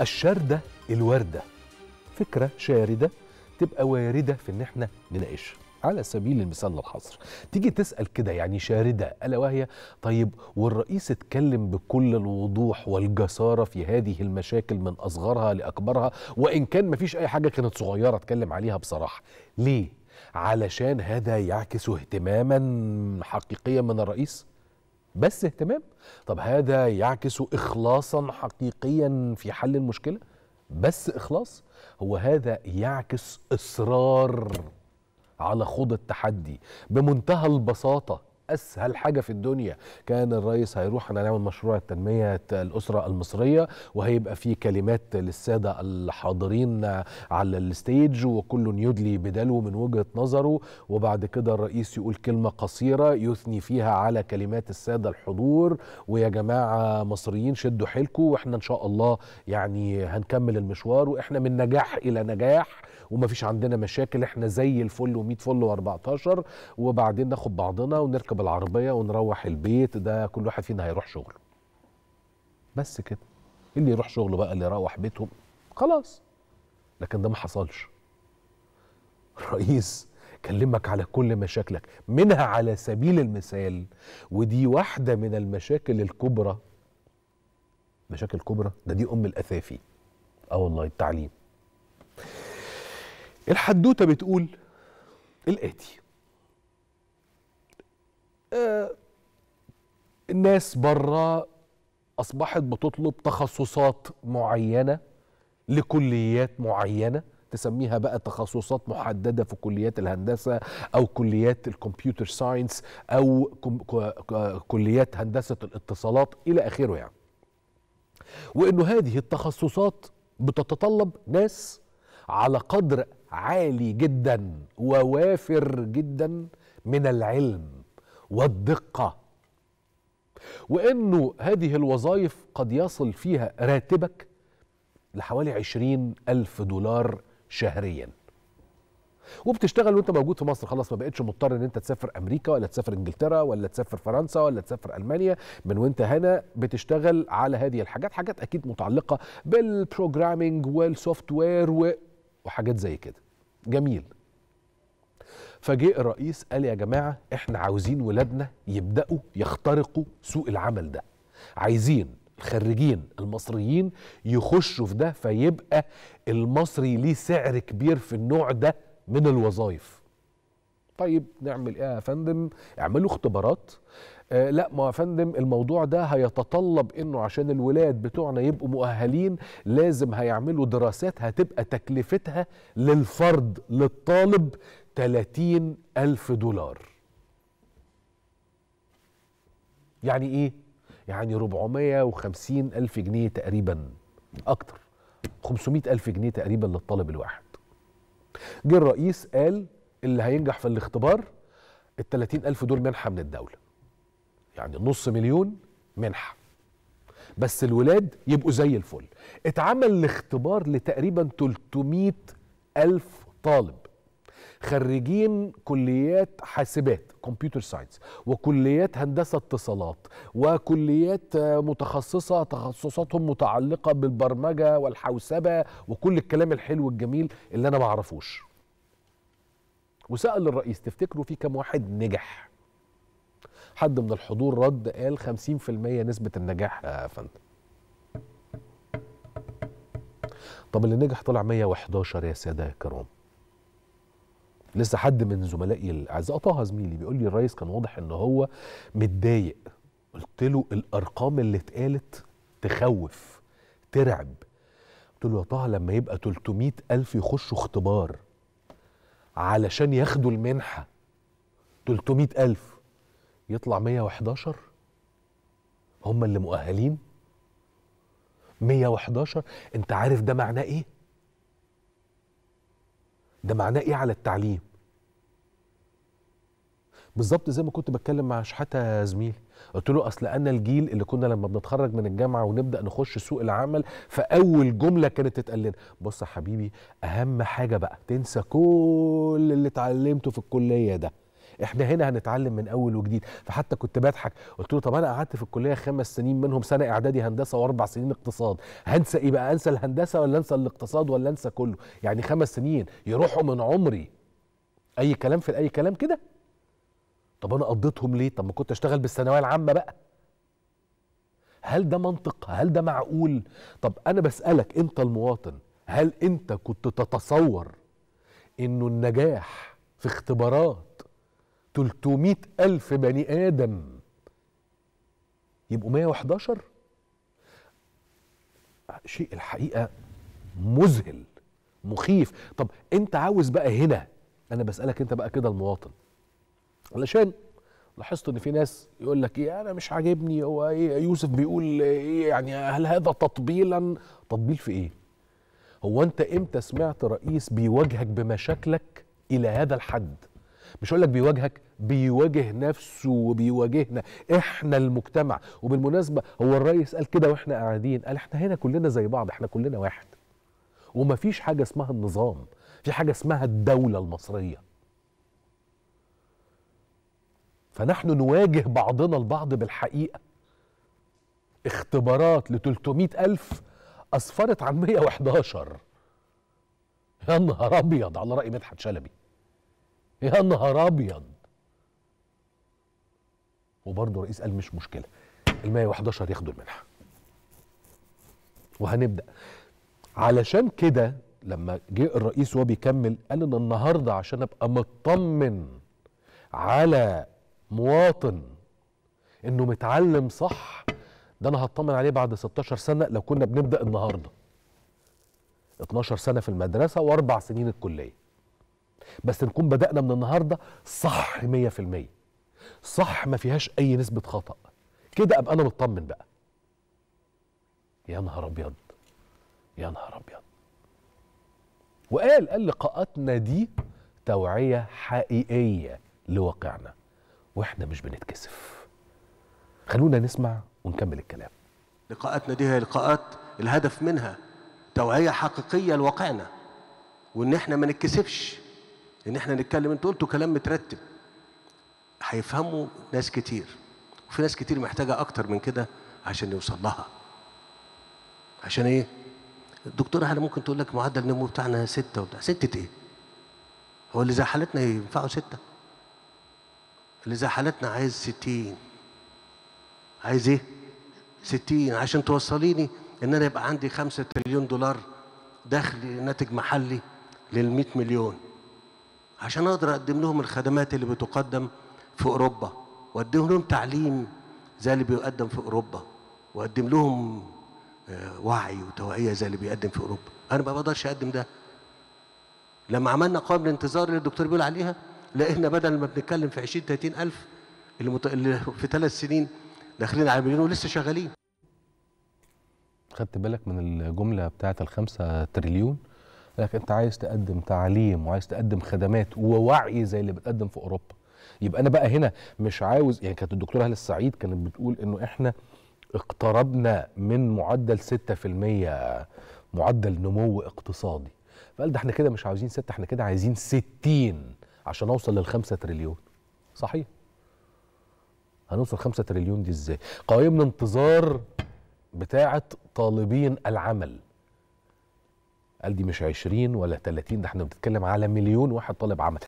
الشردة الوردة فكرة شاردة تبقى واردة في إن إحنا نناقشها على سبيل المثال للحصر تيجي تسأل كده يعني شاردة ألا وهي طيب والرئيس اتكلم بكل الوضوح والجسارة في هذه المشاكل من أصغرها لأكبرها وإن كان مفيش أي حاجة كانت صغيرة اتكلم عليها بصراحة ليه؟ علشان هذا يعكس اهتماما حقيقيا من الرئيس بس اهتمام طب هذا يعكس إخلاصا حقيقيا في حل المشكلة بس إخلاص هو هذا يعكس إصرار على خوض التحدي بمنتهى البساطة اسهل حاجه في الدنيا كان الرئيس هيروح نعمل مشروع تنميه الاسره المصريه وهيبقى فيه كلمات للساده الحاضرين على الستيج وكل يدلي بدلو من وجهه نظره وبعد كده الرئيس يقول كلمه قصيره يثني فيها على كلمات الساده الحضور ويا جماعه مصريين شدوا حيلكم واحنا ان شاء الله يعني هنكمل المشوار واحنا من نجاح الى نجاح وما فيش عندنا مشاكل احنا زي الفل و100 فل و14 وبعدين ناخد بعضنا ونركب بالعربيه ونروح البيت ده كل واحد فينا هيروح شغله بس كده اللي يروح شغله بقى اللي يروح بيتهم خلاص لكن ده ما حصلش الرئيس كلمك على كل مشاكلك منها على سبيل المثال ودي واحده من المشاكل الكبرى مشاكل كبرى ده دي ام الاثافي اه والله التعليم الحدوته بتقول الاتي آه، الناس بره اصبحت بتطلب تخصصات معينه لكليات معينه تسميها بقى تخصصات محدده في كليات الهندسه او كليات الكمبيوتر ساينس او كليات هندسه الاتصالات الى اخره يعني. وانه هذه التخصصات بتتطلب ناس على قدر عالي جدا ووافر جدا من العلم والدقة وأنه هذه الوظائف قد يصل فيها راتبك لحوالي عشرين ألف دولار شهريا وبتشتغل وانت موجود في مصر خلاص ما بقتش مضطر ان انت تسافر امريكا ولا تسافر انجلترا ولا تسافر فرنسا ولا تسافر المانيا من وانت هنا بتشتغل على هذه الحاجات حاجات اكيد متعلقه بالبروجرامينج والسوفت وير وحاجات زي كده جميل فجاء الرئيس قال يا جماعه احنا عاوزين ولادنا يبداوا يخترقوا سوق العمل ده عايزين الخريجين المصريين يخشوا في ده فيبقى المصري ليه سعر كبير في النوع ده من الوظائف طيب نعمل ايه يا فندم اعملوا اختبارات آه لا ما يا فندم الموضوع ده هيتطلب انه عشان الولاد بتوعنا يبقوا مؤهلين لازم هيعملوا دراسات هتبقى تكلفتها للفرد للطالب 30 ألف دولار يعني ايه؟ يعني 450 ألف جنيه تقريبا أكتر 500 ألف جنيه تقريبا للطالب الواحد جه الرئيس قال اللي هينجح في الاختبار ال 30 ألف دول منحة من الدولة يعني نص مليون منحه بس الولاد يبقوا زي الفل اتعمل الاختبار لتقريبا 300 ألف طالب خريجين كليات حاسبات كمبيوتر ساينس وكليات هندسة اتصالات وكليات متخصصة تخصصاتهم متعلقة بالبرمجة والحوسبة وكل الكلام الحلو الجميل اللي أنا ما اعرفوش وسأل الرئيس تفتكروا في كم واحد نجح حد من الحضور رد قال 50% نسبه النجاح يا فندم طب اللي نجح طلع 111 يا ساده يا كرام لسه حد من زملائي الاعزاء طه زميلي بيقول لي الرئيس كان واضح ان هو متضايق قلت له الارقام اللي اتقالت تخوف ترعب قلت له يا طه لما يبقى 300 ألف يخشوا اختبار علشان ياخدوا المنحة 300 ألف يطلع 111 هم اللي مؤهلين 111 انت عارف ده معناه ايه ده معناه ايه على التعليم بالظبط زي ما كنت بتكلم مع شحاته زميلي قلت له اصل انا الجيل اللي كنا لما بنتخرج من الجامعه ونبدا نخش سوق العمل فاول جمله كانت تتقال لنا بص يا حبيبي اهم حاجه بقى تنسى كل اللي اتعلمته في الكليه ده احنا هنا هنتعلم من اول وجديد فحتى كنت بضحك قلت له طب انا قعدت في الكليه خمس سنين منهم سنه اعدادي هندسه واربع سنين اقتصاد هنسى ايه بقى انسى الهندسه ولا انسى الاقتصاد ولا انسى كله يعني خمس سنين يروحوا من عمري اي كلام في اي كلام كده طب انا قضيتهم ليه طب ما كنت اشتغل بالثانويه العامه بقى هل ده منطق هل ده معقول طب انا بسالك انت المواطن هل انت كنت تتصور انه النجاح في اختبارات 300 ألف بني آدم يبقوا 111 شيء الحقيقة مذهل مخيف طب انت عاوز بقى هنا انا بسألك انت بقى كده المواطن علشان لاحظت ان في ناس يقول لك ايه انا مش عاجبني هو ايه يوسف بيقول ايه يعني هل هذا تطبيلا تطبيل في ايه هو انت امتى سمعت رئيس بيواجهك بمشاكلك الى هذا الحد مش هقول لك بيواجهك بيواجه نفسه وبيواجهنا احنا المجتمع وبالمناسبه هو الرئيس قال كده واحنا قاعدين قال احنا هنا كلنا زي بعض احنا كلنا واحد ومفيش حاجه اسمها النظام في حاجه اسمها الدوله المصريه فنحن نواجه بعضنا البعض بالحقيقه اختبارات ل ألف أسفرت عن 111 يا نهار أبيض على رأي مدحت شلبي يا نهار ابيض وبرضه الرئيس قال مش مشكله ال 111 ياخدوا المنحه وهنبدا علشان كده لما جه الرئيس وهو بيكمل قال ان النهارده عشان ابقى مطمن على مواطن انه متعلم صح ده انا هطمن عليه بعد 16 سنه لو كنا بنبدا النهارده 12 سنه في المدرسه واربع سنين الكليه بس نكون بدأنا من النهارده صح 100% صح ما فيهاش أي نسبة خطأ كده أبقى أنا مطمن بقى يا نهار أبيض يا نهار أبيض وقال قال لقاءاتنا دي توعية حقيقية لواقعنا واحنا مش بنتكسف خلونا نسمع ونكمل الكلام لقاءاتنا دي هي لقاءات الهدف منها توعية حقيقية لواقعنا وإن إحنا ما نتكسفش ان احنا نتكلم انتوا قلتوا كلام مترتب هيفهموا ناس كتير وفي ناس كتير محتاجه اكتر من كده عشان يوصل لها عشان ايه الدكتوره احنا ممكن تقول لك معدل النمو بتاعنا ستة وبتاع ستة ايه هو اللي زي حالتنا ينفعوا ستة اللي زي حالتنا عايز ستين عايز ايه ستين عشان توصليني ان انا يبقى عندي خمسة تريليون دولار دخل ناتج محلي للمئة مليون عشان اقدر اقدم لهم الخدمات اللي بتقدم في اوروبا واديهم لهم تعليم زي اللي بيقدم في اوروبا واقدم لهم آه، وعي وتوعيه زي اللي بيقدم في اوروبا انا ما بقدرش اقدم ده لما عملنا قائمه الانتظار اللي الدكتور بيقول عليها لقينا بدل ما بنتكلم في 20 30 الف اللي, في ثلاث سنين داخلين على مليون ولسه شغالين خدت بالك من الجمله بتاعه الخمسة تريليون لك انت عايز تقدم تعليم وعايز تقدم خدمات ووعي زي اللي بتقدم في اوروبا يبقى انا بقى هنا مش عاوز يعني كانت الدكتوره هلا السعيد كانت بتقول انه احنا اقتربنا من معدل 6% معدل نمو اقتصادي فقال ده احنا كده مش عاوزين 6 احنا كده عايزين 60 عشان اوصل لل 5 تريليون صحيح هنوصل 5 تريليون دي ازاي قوائم الانتظار بتاعه طالبين العمل قال دي مش 20 ولا 30 ده احنا بنتكلم على مليون واحد طالب عمل